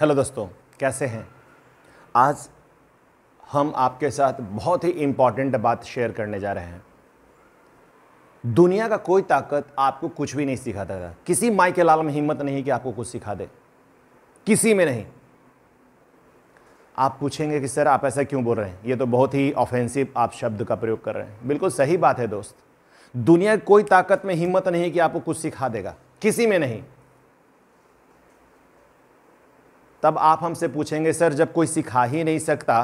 hello दोस्तों कैसे हैं आज हम आपके साथ बहुत ही इम्पॉर्टेंट बात शेयर करने जा रहे हैं दुनिया का कोई ताकत आपको कुछ भी नहीं सिखाता था किसी माई के लाल में हिम्मत नहीं कि आपको कुछ सिखा दे किसी में नहीं आप पूछेंगे कि सर आप ऐसा क्यों बोल रहे हैं ये तो बहुत ही ऑफेंसिव आप शब्द का प्रयोग कर रहे हैं बिल्कुल सही बात है दोस्त दुनिया की कोई ताकत में हिम्मत नहीं कि आपको कुछ सिखा देगा किसी में नहीं तब आप हमसे पूछेंगे सर जब कोई सिखा ही नहीं सकता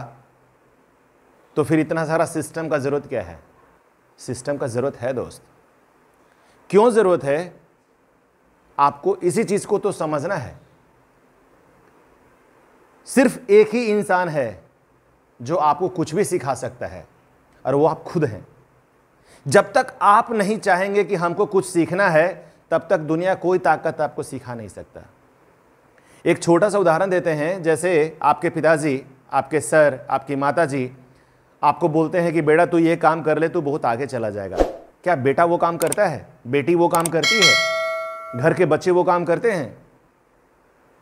तो फिर इतना सारा सिस्टम का ज़रूरत क्या है सिस्टम का ज़रूरत है दोस्त क्यों ज़रूरत है आपको इसी चीज़ को तो समझना है सिर्फ एक ही इंसान है जो आपको कुछ भी सिखा सकता है और वो आप खुद हैं जब तक आप नहीं चाहेंगे कि हमको कुछ सीखना है तब तक दुनिया कोई ताकत आपको सिखा नहीं सकता एक छोटा सा उदाहरण देते हैं जैसे आपके पिताजी आपके सर आपकी माता जी आपको बोलते हैं कि बेटा तू ये काम कर ले तू बहुत आगे चला जाएगा क्या बेटा वो काम करता है बेटी वो काम करती है घर के बच्चे वो काम करते हैं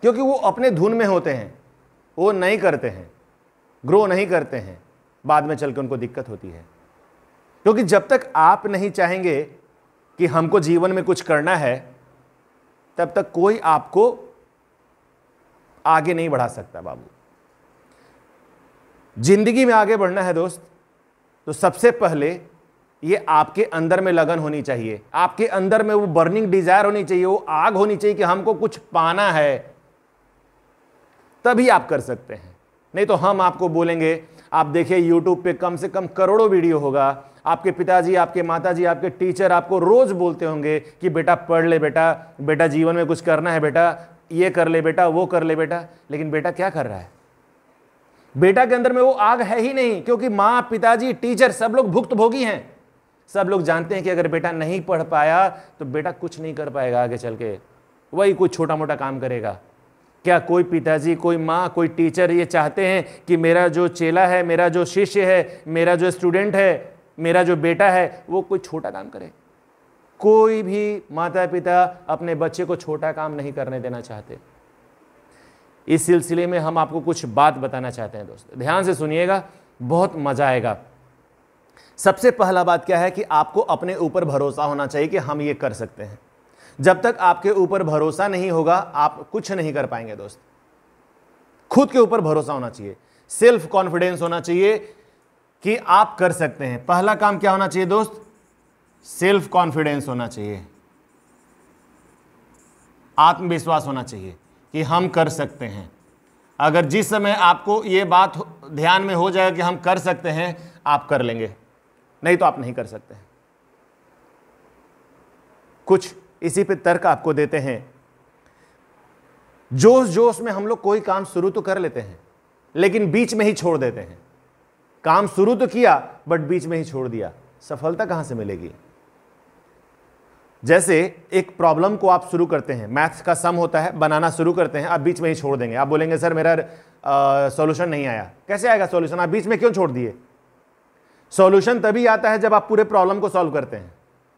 क्योंकि वो अपने धुन में होते हैं वो नहीं करते हैं ग्रो नहीं करते हैं बाद में चल के उनको दिक्कत होती है क्योंकि जब तक आप नहीं चाहेंगे कि हमको जीवन में कुछ करना है तब तक कोई आपको आगे नहीं बढ़ा सकता बाबू जिंदगी में आगे बढ़ना है दोस्त तो सबसे पहले ये आपके अंदर में लगन होनी चाहिए आपके अंदर में वो बर्निंग डिजायर होनी चाहिए वो आग होनी चाहिए कि हमको कुछ पाना है तभी आप कर सकते हैं नहीं तो हम आपको बोलेंगे आप देखिए यूट्यूब पे कम से कम करोड़ों वीडियो होगा आपके पिताजी आपके माताजी आपके टीचर आपको रोज बोलते होंगे कि बेटा पढ़ ले बेटा बेटा जीवन में कुछ करना है बेटा ये कर ले बेटा वो कर ले बेटा लेकिन बेटा क्या कर रहा है बेटा के अंदर में वो आग है ही नहीं क्योंकि माँ पिताजी टीचर सब लोग भुक्त भोगी हैं सब लोग जानते हैं कि अगर बेटा नहीं पढ़ पाया तो बेटा कुछ नहीं कर पाएगा आगे चल के वही कोई छोटा मोटा काम करेगा क्या कोई पिताजी कोई माँ कोई टीचर ये चाहते हैं कि मेरा जो चेला है मेरा जो शिष्य है मेरा जो स्टूडेंट है मेरा जो बेटा है वो कोई छोटा काम करे कोई भी माता पिता अपने बच्चे को छोटा काम नहीं करने देना चाहते इस सिलसिले में हम आपको कुछ बात बताना चाहते हैं दोस्तों ध्यान से सुनिएगा बहुत मज़ा आएगा सबसे पहला बात क्या है कि आपको अपने ऊपर भरोसा होना चाहिए कि हम ये कर सकते हैं जब तक आपके ऊपर भरोसा नहीं होगा आप कुछ नहीं कर पाएंगे दोस्त खुद के ऊपर भरोसा होना चाहिए सेल्फ कॉन्फिडेंस होना चाहिए कि आप कर सकते हैं पहला काम क्या होना चाहिए दोस्त सेल्फ कॉन्फिडेंस होना चाहिए आत्मविश्वास होना चाहिए कि हम कर सकते हैं अगर जिस समय आपको ये बात ध्यान में हो जाएगा कि हम कर सकते हैं आप कर लेंगे नहीं तो आप नहीं कर सकते कुछ इसी पे तर्क आपको देते हैं जोश जोश में हम लोग कोई काम शुरू तो कर लेते हैं लेकिन बीच में ही छोड़ देते हैं काम शुरू तो किया बट बीच में ही छोड़ दिया सफलता कहां से मिलेगी जैसे एक प्रॉब्लम को आप शुरू करते हैं मैथ्स का सम होता है बनाना शुरू करते हैं आप बीच में ही छोड़ देंगे आप बोलेंगे सर मेरा सॉल्यूशन नहीं आया कैसे आएगा सॉल्यूशन आप बीच में क्यों छोड़ दिए सॉल्यूशन तभी आता है जब आप पूरे प्रॉब्लम को सॉल्व करते हैं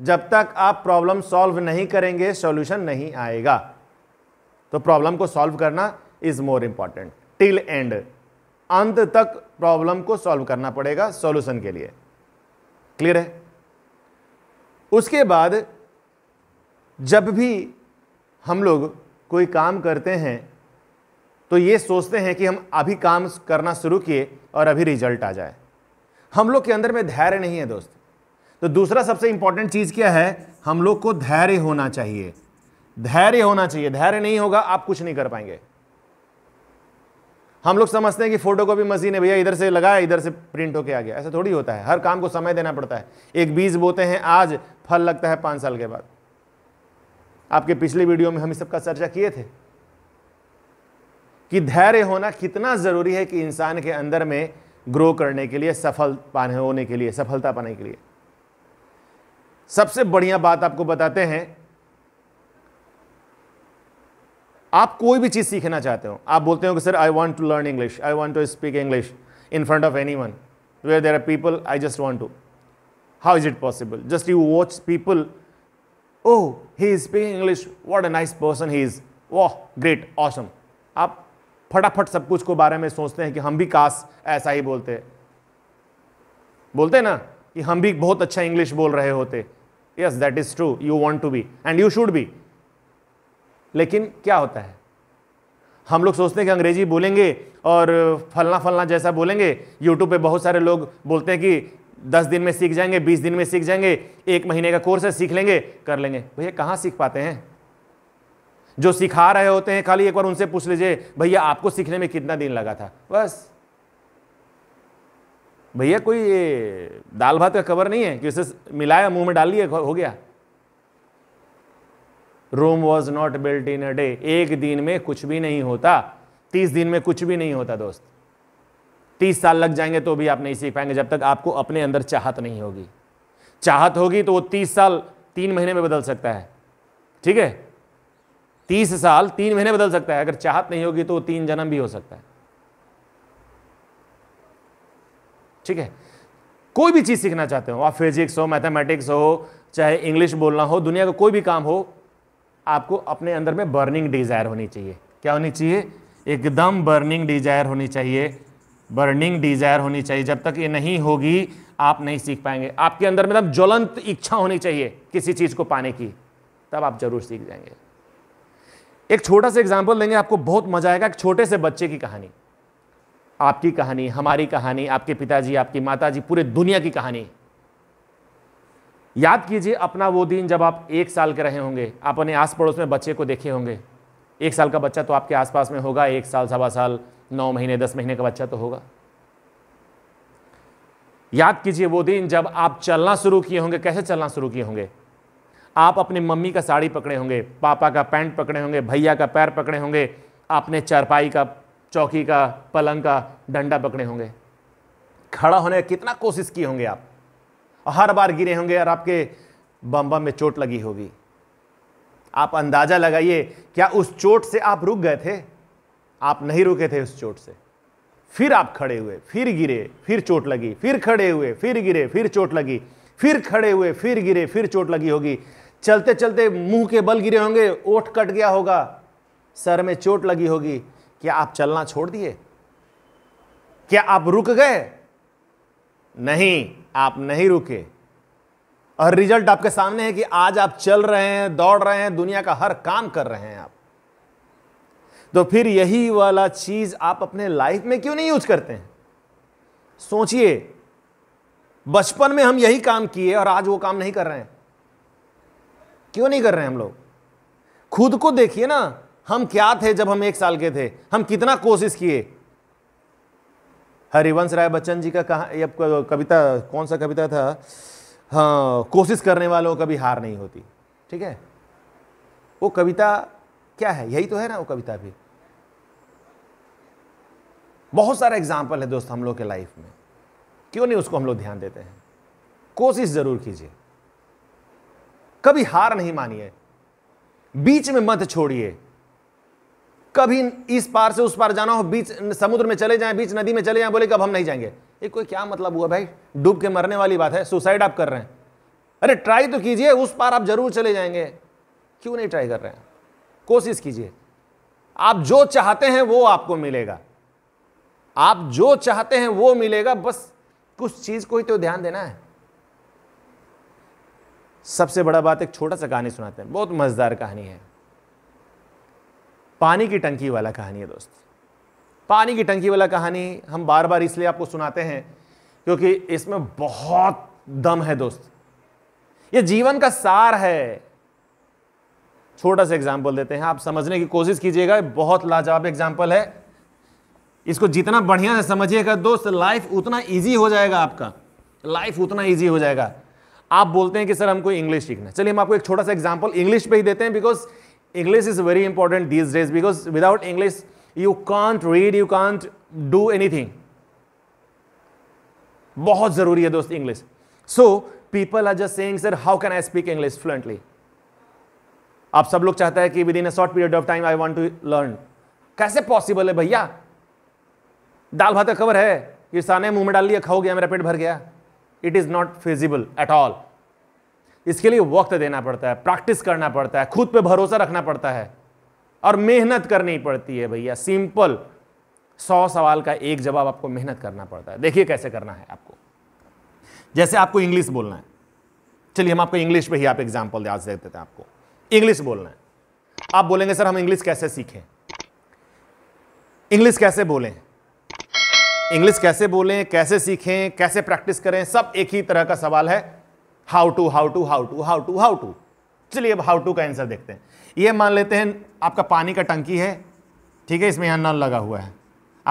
जब तक आप प्रॉब्लम सॉल्व नहीं करेंगे सॉल्यूशन नहीं आएगा तो प्रॉब्लम को सॉल्व करना is more important till end अंत तक प्रॉब्लम को सॉल्व करना पड़ेगा सॉल्यूशन के लिए क्लियर है उसके बाद जब भी हम लोग कोई काम करते हैं तो ये सोचते हैं कि हम अभी काम करना शुरू किए और अभी रिजल्ट आ जाए हम लोग के अंदर में धैर्य नहीं है दोस्त तो दूसरा सबसे इंपॉर्टेंट चीज़ क्या है हम लोग को धैर्य होना चाहिए धैर्य होना चाहिए धैर्य नहीं होगा आप कुछ नहीं कर पाएंगे हम लोग समझते हैं कि फोटो कॉपी मशीन है भैया इधर से लगाया इधर से प्रिंट होके आ गया ऐसा थोड़ी होता है हर काम को समय देना पड़ता है एक बीज बोते हैं आज फल लगता है पाँच साल के बाद आपके पिछले वीडियो में हम इस सबका चर्चा किए थे कि धैर्य होना कितना ज़रूरी है कि इंसान के अंदर में ग्रो करने के लिए सफल पाने होने के लिए सफलता पाने के लिए सबसे बढ़िया बात आपको बताते हैं आप कोई भी चीज़ सीखना चाहते हो आप बोलते हो कि sir I want to learn English I want to speak English in front of anyone where there are people I just want to how is it possible just you watch people oh he is speaking English what a nice person he is वाह great awesome आप फटाफट सब कुछ को बारे में सोचते हैं कि हम भी काश ऐसा ही बोलते बोलते ना कि हम भी बहुत अच्छा इंग्लिश बोल रहे होते yes that is true you want to be and you should be लेकिन क्या होता है हम लोग सोचते हैं कि अंग्रेजी बोलेंगे और फलना फलना जैसा बोलेंगे यूट्यूब पे बहुत सारे लोग बोलते हैं कि दस दिन में सीख जाएंगे बीस दिन में सीख जाएंगे एक महीने का कोर्स है सीख लेंगे कर लेंगे भैया कहाँ सीख पाते हैं जो सिखा रहे होते हैं खाली एक बार उनसे पूछ लीजिए भैया आपको सीखने में कितना दिन लगा था बस भैया कोई दाल भात का कवर नहीं है कि उसे मिलाया मुंह में डाल लिया हो गया Rome was not built in a day एक दिन में कुछ भी नहीं होता तीस दिन में कुछ भी नहीं होता दोस्त तीस साल लग जाएंगे तो भी आप नहीं सीख पाएंगे जब तक आपको अपने अंदर चाहत नहीं होगी चाहत होगी तो वो तीस साल तीन महीने में बदल सकता है ठीक है तीस साल तीन महीने बदल सकता है अगर चाहत नहीं होगी तो वो तीन जन्म भी हो सकता है ठीक है कोई भी चीज़ सीखना चाहते हो आप फिजिक्स हो मैथमेटिक्स हो चाहे इंग्लिश बोलना हो दुनिया का कोई भी काम हो आपको अपने अंदर में बर्निंग डिज़ायर होनी चाहिए क्या होनी चाहिए एकदम बर्निंग डिज़ायर होनी चाहिए बर्निंग डिजायर होनी चाहिए जब तक ये नहीं होगी आप नहीं सीख पाएंगे आपके अंदर मतलब ज्वलंत इच्छा होनी चाहिए किसी चीज़ को पाने की तब आप जरूर सीख जाएंगे एक छोटा सा एग्जाम्पल देंगे आपको बहुत मजा आएगा एक छोटे से बच्चे की कहानी आपकी कहानी हमारी कहानी आपके पिताजी आपकी माताजी पूरे दुनिया की कहानी याद कीजिए अपना वो दिन जब आप एक साल के रहे होंगे आप अपने आस पड़ोस में बच्चे को देखे होंगे एक साल का बच्चा तो आपके आसपास में होगा एक साल सवा साल नौ महीने दस महीने का बच्चा तो होगा याद कीजिए वो दिन जब आप चलना शुरू किए होंगे कैसे चलना शुरू किए होंगे आप अपनी मम्मी का साड़ी पकड़े होंगे पापा का पैंट पकड़े होंगे भैया का पैर पकड़े होंगे आपने चारपाई का चौकी का पलंग का डंडा पकड़े होंगे खड़ा होने का कितना कोशिश किए होंगे आप हर बार गिरे होंगे और आपके बम बम में चोट लगी होगी आप अंदाज़ा लगाइए क्या उस चोट से आप रुक गए थे आप नहीं रुके थे उस चोट से फिर आप खड़े हुए फिर गिरे फिर चोट लगी फिर खड़े हुए फिर गिरे फिर चोट लगी फिर खड़े हुए फिर गिरे फिर चोट लगी होगी चलते चलते मुंह के बल गिरे होंगे ओठ कट गया होगा सर में चोट लगी होगी क्या आप चलना छोड़ दिए क्या आप रुक गए नहीं आप नहीं रुके और रिजल्ट आपके सामने है कि आज आप चल रहे हैं दौड़ रहे हैं दुनिया का हर काम कर रहे हैं आप तो फिर यही वाला चीज़ आप अपने लाइफ में क्यों नहीं यूज करते हैं सोचिए बचपन में हम यही काम किए और आज वो काम नहीं कर रहे हैं क्यों नहीं कर रहे हैं हम लोग खुद को देखिए ना हम क्या थे जब हम एक साल के थे हम कितना कोशिश किए हरिवंश राय बच्चन जी का कहा कविता कौन सा कविता था हाँ कोशिश करने वालों कभी हार नहीं होती ठीक है वो कविता क्या है यही तो है ना वो कविता भी बहुत सारा एग्जाम्पल है दोस्त हम लोग के लाइफ में क्यों नहीं उसको हम लोग ध्यान देते हैं कोशिश जरूर कीजिए कभी हार नहीं मानिए बीच में मत छोड़िए कभी इस पार से उस पार जाना हो बीच समुद्र में चले जाएं बीच नदी में चले जाएं बोले कब हम नहीं जाएंगे ये कोई क्या मतलब हुआ भाई डूब के मरने वाली बात है सुसाइड आप कर रहे हैं अरे ट्राई तो कीजिए उस पार आप जरूर चले जाएंगे क्यों नहीं ट्राई कर रहे हैं कोशिश कीजिए आप जो चाहते हैं वो आपको मिलेगा आप जो चाहते हैं वो मिलेगा बस कुछ चीज को ही तो ध्यान देना है सबसे बड़ा बात एक छोटा सा कहानी सुनाते हैं बहुत मजेदार कहानी है पानी की टंकी वाला कहानी है दोस्त पानी की टंकी वाला कहानी हम बार बार इसलिए आपको सुनाते हैं क्योंकि इसमें बहुत दम है दोस्त ये जीवन का सार है छोटा सा एग्जाम्पल देते हैं आप समझने की कोशिश कीजिएगा बहुत लाजवाब एग्जाम्पल है इसको जितना बढ़िया से समझिएगा दोस्त लाइफ उतना ईजी हो जाएगा आपका लाइफ उतना ईजी हो जाएगा आप बोलते हैं कि सर हमको इंग्लिश सीखना चलिए हम आपको एक छोटा सा एग्जाम्पल इंग्लिश पे ही देते हैं because English is very important these days because without English you can't read you can't do anything बहुत जरूरी है दोस्त English so people are just saying sir how can I speak English fluently आप सब लोग चाहते हैं कि within a short period of time I want to learn कैसे पॉसिबल है भैया दाल भात का खबर है कि साने मुंह में डाल लिया खाओ गया मेरा पेट भर गया it is not feasible at all इसके लिए वक्त देना पड़ता है प्रैक्टिस करना पड़ता है खुद पे भरोसा रखना पड़ता है और मेहनत करनी पड़ती है भैया सिंपल सौ सवाल का एक जवाब आपको मेहनत करना पड़ता है देखिए कैसे करना है आपको जैसे आपको इंग्लिश बोलना है चलिए हम आपको इंग्लिश पे ही आप एग्जाम्पल आज देख देते हैं आपको इंग्लिश बोलना है आप बोलेंगे सर हम इंग्लिश कैसे सीखें इंग्लिश कैसे बोलें इंग्लिश कैसे बोलें कैसे सीखें कैसे प्रैक्टिस करें सब एक ही तरह का सवाल है how to how to how to how to how to चलिए अब हाउ टू का आंसर देखते हैं ये मान लेते हैं आपका पानी का टंकी है ठीक है इसमें यहाँ नल लगा हुआ है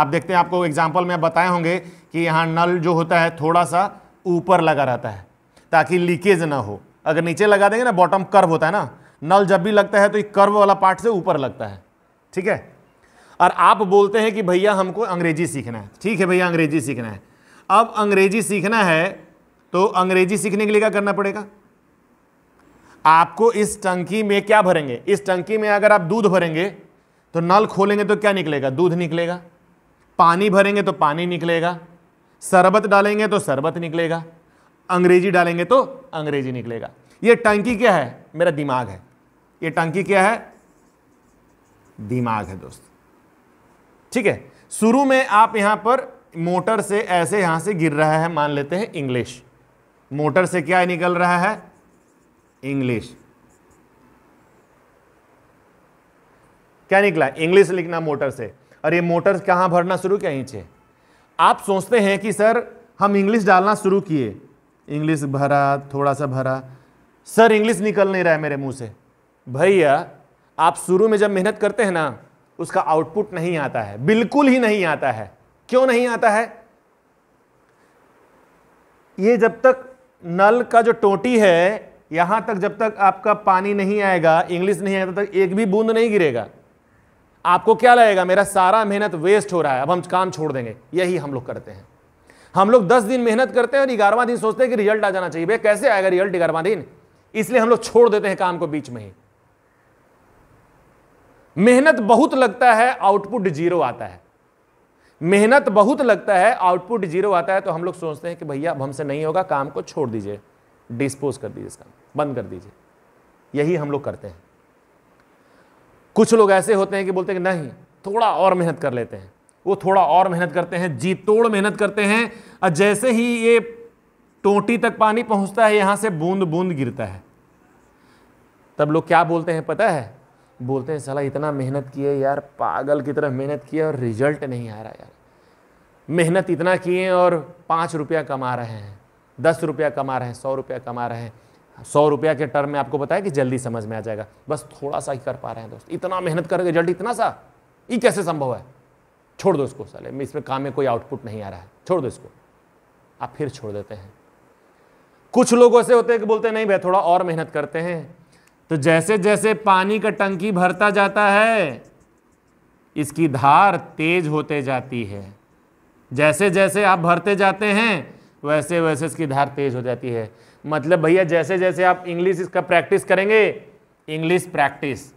आप देखते हैं आपको एग्जाम्पल में बताए होंगे कि यहाँ नल जो होता है थोड़ा सा ऊपर लगा रहता है ताकि लीकेज ना हो अगर नीचे लगा देंगे ना बॉटम कर्व होता है ना नल जब भी लगता है तो ये कर्व वाला पार्ट से ऊपर लगता है ठीक है और आप बोलते हैं कि भैया हमको अंग्रेजी सीखना है ठीक है भैया अंग्रेजी सीखना है अब अंग्रेजी सीखना है तो अंग्रेजी सीखने के लिए क्या करना पड़ेगा आपको इस टंकी में क्या भरेंगे इस टंकी में अगर आप दूध भरेंगे तो नल खोलेंगे तो क्या निकलेगा दूध निकलेगा पानी भरेंगे तो पानी निकलेगा शरबत डालेंगे तो शरबत निकलेगा अंग्रेजी डालेंगे तो अंग्रेजी निकलेगा ये टंकी क्या है मेरा दिमाग है ये टंकी क्या है दिमाग है दोस्तों ठीक है शुरू में आप यहां पर मोटर से ऐसे यहां से गिर रहा है मान लेते हैं इंग्लिश मोटर से क्या निकल रहा है इंग्लिश क्या निकला इंग्लिश लिखना मोटर से और ये मोटर कहां भरना शुरू किया नीचे आप सोचते हैं कि सर हम इंग्लिश डालना शुरू किए इंग्लिश भरा थोड़ा सा भरा सर इंग्लिश निकल नहीं रहा है मेरे मुंह से भैया आप शुरू में जब मेहनत करते हैं ना उसका आउटपुट नहीं आता है बिल्कुल ही नहीं आता है क्यों नहीं आता है ये जब तक नल का जो टोटी है यहां तक जब तक आपका पानी नहीं आएगा इंग्लिश नहीं आएगा तब तक एक भी बूंद नहीं गिरेगा आपको क्या लगेगा मेरा सारा मेहनत वेस्ट हो रहा है अब हम काम छोड़ देंगे यही हम लोग करते हैं हम लोग दस दिन मेहनत करते हैं और ग्यारहवा दिन सोचते हैं कि रिजल्ट आ जाना चाहिए भैया कैसे आएगा रिजल्ट ग्यारहवा दिन इसलिए हम लोग छोड़ देते हैं काम को बीच में ही मेहनत बहुत लगता है आउटपुट जीरो आता है मेहनत बहुत लगता है आउटपुट जीरो आता है तो हम लोग सोचते हैं कि भैया अब हमसे नहीं होगा काम को छोड़ दीजिए डिस्पोज कर दीजिए इसका बंद कर दीजिए यही हम लोग करते हैं कुछ लोग ऐसे होते हैं कि बोलते हैं कि नहीं थोड़ा और मेहनत कर लेते हैं वो थोड़ा और मेहनत करते हैं जी तोड़ मेहनत करते हैं और जैसे ही ये टोटी तक पानी पहुंचता है यहां से बूंद बूंद गिरता है तब लोग क्या बोलते हैं पता है बोलते हैं साला इतना मेहनत किए यार पागल की तरह मेहनत किए और रिजल्ट नहीं आ रहा यार मेहनत इतना किए और पाँच रुपया कमा रहे हैं दस रुपया कमा रहे हैं सौ रुपया कमा रहे हैं सौ रुपया के टर्म में आपको बताया कि जल्दी समझ में आ जाएगा बस थोड़ा सा ही कर पा रहे हैं दोस्त इतना मेहनत करेंगे रिजल्ट इतना सा ये कैसे संभव है छोड़ दो इसको साले इसमें काम में कोई आउटपुट नहीं आ रहा है छोड़ दो इसको आप फिर छोड़ देते हैं कुछ लोग ऐसे होते हैं कि बोलते हैं नहीं भाई थोड़ा और मेहनत करते हैं तो जैसे जैसे पानी का टंकी भरता जाता है इसकी धार तेज होते जाती है जैसे जैसे आप भरते जाते हैं वैसे वैसे इसकी धार तेज हो जाती है मतलब भैया जैसे जैसे आप इंग्लिश इसका प्रैक्टिस करेंगे इंग्लिश प्रैक्टिस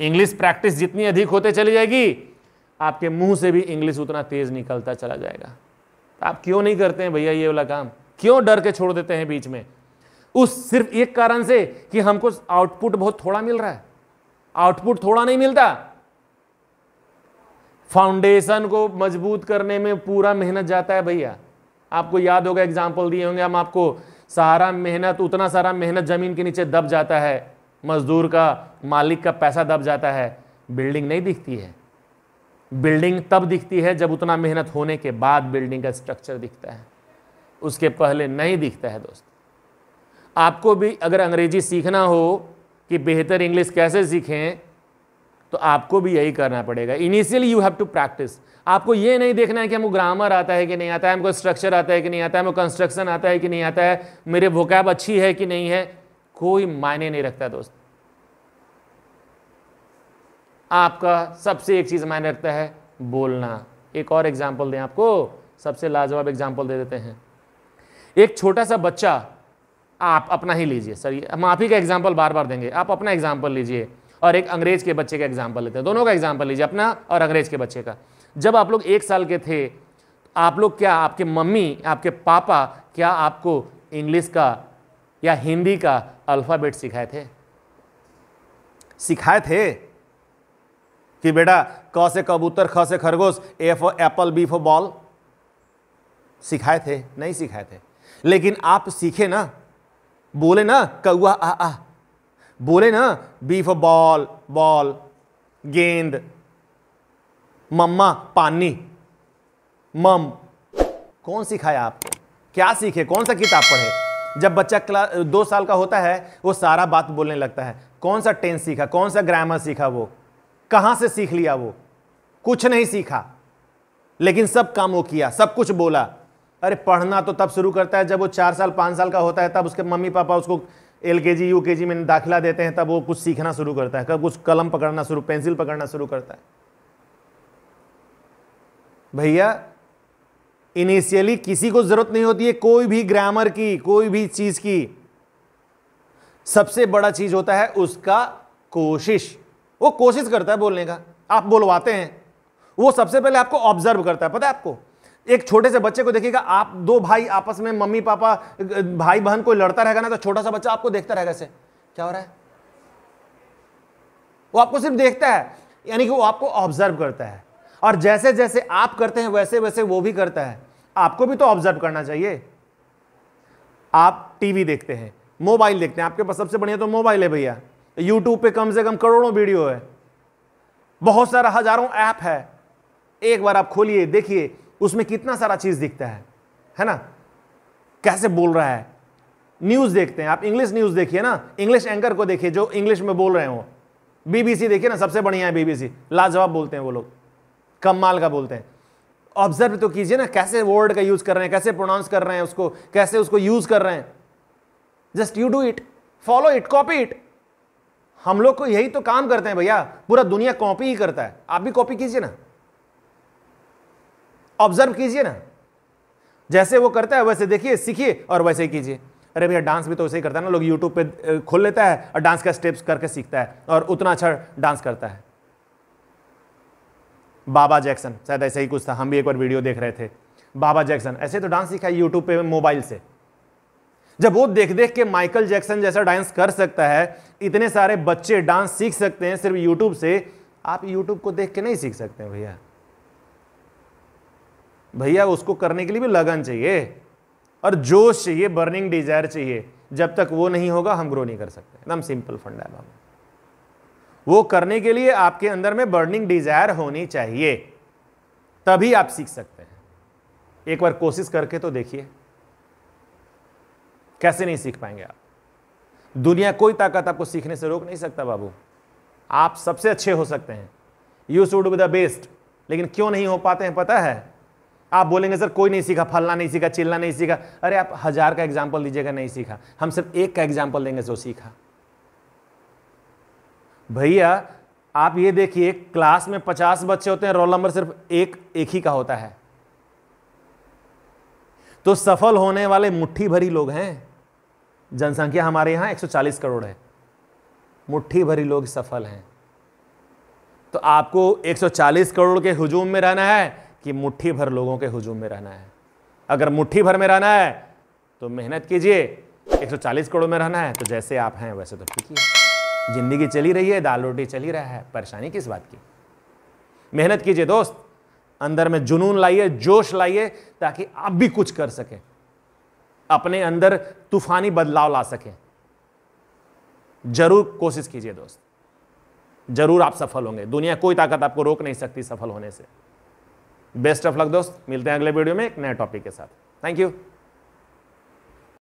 इंग्लिश प्रैक्टिस जितनी अधिक होते चली जाएगी आपके मुंह से भी इंग्लिश उतना तेज निकलता चला जाएगा आप क्यों नहीं करते हैं भैया ये वाला काम क्यों डर के छोड़ देते हैं बीच में उस सिर्फ एक कारण से कि हमको आउटपुट बहुत थोड़ा मिल रहा है आउटपुट थोड़ा नहीं मिलता फाउंडेशन को मजबूत करने में पूरा मेहनत जाता है भैया आपको याद होगा एग्जाम्पल दिए होंगे हम आपको सारा मेहनत उतना सारा मेहनत जमीन के नीचे दब जाता है मजदूर का मालिक का पैसा दब जाता है बिल्डिंग नहीं दिखती है बिल्डिंग तब दिखती है जब उतना मेहनत होने के बाद बिल्डिंग का स्ट्रक्चर दिखता है उसके पहले नहीं दिखता है दोस्त आपको भी अगर अंग्रेज़ी सीखना हो कि बेहतर इंग्लिश कैसे सीखें तो आपको भी यही करना पड़ेगा initially you have to practise आपको ये नहीं देखना है कि हमको ग्रामर आता है कि नहीं आता है हमको स्ट्रक्चर आता है कि नहीं आता है हमको कंस्ट्रक्शन आता है कि नहीं आता है मेरे वोकैब अच्छी है कि नहीं है कोई मायने नहीं रखता दोस्त आपका सबसे एक चीज़ मायने रखता है बोलना एक और एग्जाम्पल दें आपको सबसे लाजवाब एग्जाम्पल दे देते हैं एक छोटा सा बच्चा आप अपना ही लीजिए सर हम आप ही का एग्जाम्पल बार बार देंगे आप अपना एग्जाम्पल लीजिए और एक अंग्रेज के बच्चे का एग्जाम्पल लेते हैं दोनों का एग्जाम्पल लीजिए अपना और अंग्रेज के बच्चे का जब आप लोग एक साल के थे आप लोग क्या आपके मम्मी आपके पापा क्या आपको इंग्लिश का या हिंदी का अल्फ़ाबेट सिखाए थे सिखाए थे कि बेटा क से कबूतर ख से खरगोश A for apple B for ball सिखाए थे नहीं सिखाए थे लेकिन आप सीखे ना बोले ना कौआ आ आ बोले ना बीफ बॉल बॉल गेंद मम्मा पानी मम कौन सिखाया आपको क्या सीखे कौन सा किताब पढ़े जब बच्चा क्लास दो साल का होता है वो सारा बात बोलने लगता है कौन सा टेंस सीखा कौन सा ग्रामर सीखा वो कहाँ से सीख लिया वो कुछ नहीं सीखा लेकिन सब काम वो किया सब कुछ बोला अरे पढ़ना तो तब शुरू करता है जब वो चार साल पाँच साल का होता है तब उसके मम्मी पापा उसको एल के जी यू के जी में दाखिला देते हैं तब वो कुछ सीखना शुरू करता है कुछ कलम पकड़ना शुरू पेंसिल पकड़ना शुरू करता है भैया इनिशियली किसी को जरूरत नहीं होती है कोई भी ग्रामर की कोई भी चीज की सबसे बड़ा चीज होता है उसका कोशिश वो कोशिश करता है बोलने का आप बोलवाते हैं वो सबसे पहले आपको ऑब्जर्व करता है पता है आपको एक छोटे से बच्चे को देखिएगा आप दो भाई आपस में मम्मी पापा भाई बहन कोई लड़ता रहेगा ना तो छोटा सा बच्चा आपको देखता रहेगा ऐसे क्या हो रहा है वो आपको सिर्फ देखता है यानी कि वो आपको ऑब्जर्व करता है और जैसे जैसे आप करते हैं वैसे वैसे वो भी करता है आपको भी तो ऑब्जर्व करना चाहिए आप टीवी देखते हैं मोबाइल देखते हैं आपके पास सबसे बढ़िया तो मोबाइल है भैया यूट्यूब पे कम से कम करोड़ों वीडियो है बहुत सारा हजारों ऐप है एक बार आप खोलिए देखिए उसमें कितना सारा चीज़ दिखता है है ना कैसे बोल रहा है न्यूज़ देखते हैं आप इंग्लिश न्यूज़ देखिए ना इंग्लिश एंकर को देखिए जो इंग्लिश में बोल रहे हो बीबीसी देखिए ना सबसे बढ़िया है बीबीसी लाजवाब बोलते हैं वो लोग कम माल का बोलते हैं ऑब्जर्व तो कीजिए ना कैसे वर्ड का यूज़ कर रहे हैं कैसे प्रोनाउंस कर रहे हैं उसको कैसे उसको यूज़ कर रहे हैं just you do it follow it copy it हम लोग को यही तो काम करते हैं भैया पूरा दुनिया कॉपी ही करता है आप भी कॉपी कीजिए ना ऑब्जर्व कीजिए ना जैसे वो करता है वैसे देखिए सीखिए और वैसे ही कीजिए अरे भैया डांस भी तो वैसे ही करता है ना लोग यूट्यूब पे खोल लेता है और डांस का स्टेप्स करके सीखता है और उतना अच्छा डांस करता है बाबा जैक्सन शायद ऐसा ही कुछ था हम भी एक बार वीडियो देख रहे थे बाबा जैक्सन ऐसे तो डांस सीखा है यूट्यूब पे मोबाइल से जब वो देख देख के माइकल जैक्सन जैसा डांस कर सकता है इतने सारे बच्चे डांस सीख सकते हैं सिर्फ यूट्यूब से आप यूट्यूब को देख के नहीं सीख सकते भैया भैया उसको करने के लिए भी लगन चाहिए और जोश चाहिए बर्निंग डिजायर चाहिए जब तक वो नहीं होगा हम ग्रो नहीं कर सकते एकदम सिंपल फंडा है वो करने के लिए आपके अंदर में बर्निंग डिजायर होनी चाहिए तभी आप सीख सकते हैं एक बार कोशिश करके तो देखिए कैसे नहीं सीख पाएंगे आप दुनिया कोई ताकत आपको सीखने से रोक नहीं सकता बाबू आप सबसे अच्छे हो सकते हैं you should be the best लेकिन क्यों नहीं हो पाते हैं पता है आप बोलेंगे सर कोई नहीं सीखा फलना नहीं सीखा चिल्ला नहीं सीखा अरे आप हजार का एग्जाम्पल दीजिएगा नहीं सीखा हम सिर्फ एक का एग्जाम्पल देंगे जो सीखा भैया आप ये देखिए क्लास में पचास बच्चे होते हैं रोल नंबर सिर्फ एक एक ही का होता है तो सफल होने वाले मुट्ठी भरी लोग हैं जनसंख्या हमारे यहां 140 करोड़ है मुट्ठी भरी लोग सफल हैं तो आपको 140 करोड़ के हुजूम में रहना है कि मुट्ठी भर लोगों के हुजूम में रहना है अगर मुट्ठी भर में रहना है तो मेहनत कीजिए 140 करोड़ में रहना है तो जैसे आप हैं वैसे तो ठीक है जिंदगी चली रही है दाल रोटी चली रहा है परेशानी किस बात की मेहनत कीजिए दोस्त अंदर में जुनून लाइए जोश लाइए ताकि आप भी कुछ कर सकें अपने अंदर तूफानी बदलाव ला सकें जरूर कोशिश कीजिए दोस्त जरूर आप सफल होंगे दुनिया कोई ताकत आपको रोक नहीं सकती सफल होने से बेस्ट ऑफ लक दोस्त मिलते हैं अगले वीडियो में एक नए टॉपिक के साथ थैंक यू